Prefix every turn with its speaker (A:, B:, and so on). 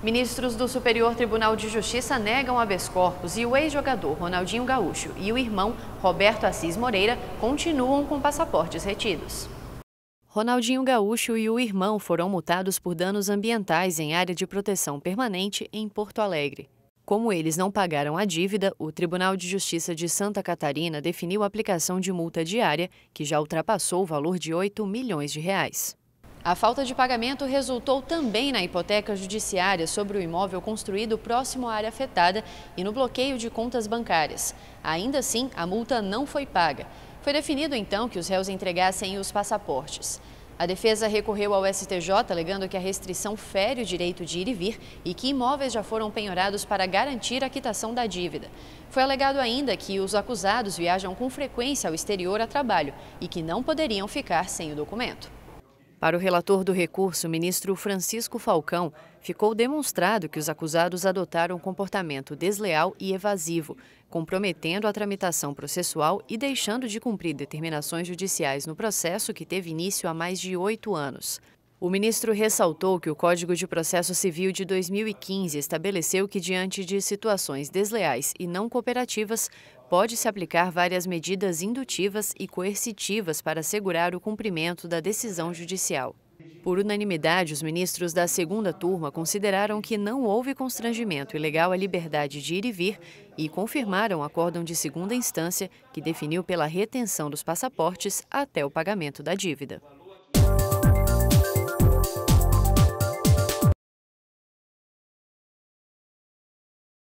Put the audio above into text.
A: Ministros do Superior Tribunal de Justiça negam habeas corpus e o ex-jogador Ronaldinho Gaúcho e o irmão Roberto Assis Moreira continuam com passaportes retidos. Ronaldinho Gaúcho e o irmão foram multados por danos ambientais em área de proteção permanente em Porto Alegre. Como eles não pagaram a dívida, o Tribunal de Justiça de Santa Catarina definiu a aplicação de multa diária, que já ultrapassou o valor de 8 milhões de reais. A falta de pagamento resultou também na hipoteca judiciária sobre o imóvel construído próximo à área afetada e no bloqueio de contas bancárias. Ainda assim, a multa não foi paga. Foi definido então que os réus entregassem os passaportes. A defesa recorreu ao STJ, alegando que a restrição fere o direito de ir e vir e que imóveis já foram penhorados para garantir a quitação da dívida. Foi alegado ainda que os acusados viajam com frequência ao exterior a trabalho e que não poderiam ficar sem o documento. Para o relator do recurso, ministro Francisco Falcão, ficou demonstrado que os acusados adotaram um comportamento desleal e evasivo, comprometendo a tramitação processual e deixando de cumprir determinações judiciais no processo que teve início há mais de oito anos. O ministro ressaltou que o Código de Processo Civil de 2015 estabeleceu que, diante de situações desleais e não cooperativas, pode-se aplicar várias medidas indutivas e coercitivas para assegurar o cumprimento da decisão judicial. Por unanimidade, os ministros da segunda turma consideraram que não houve constrangimento ilegal à liberdade de ir e vir e confirmaram o acórdão de segunda instância, que definiu pela retenção dos passaportes até o pagamento da dívida.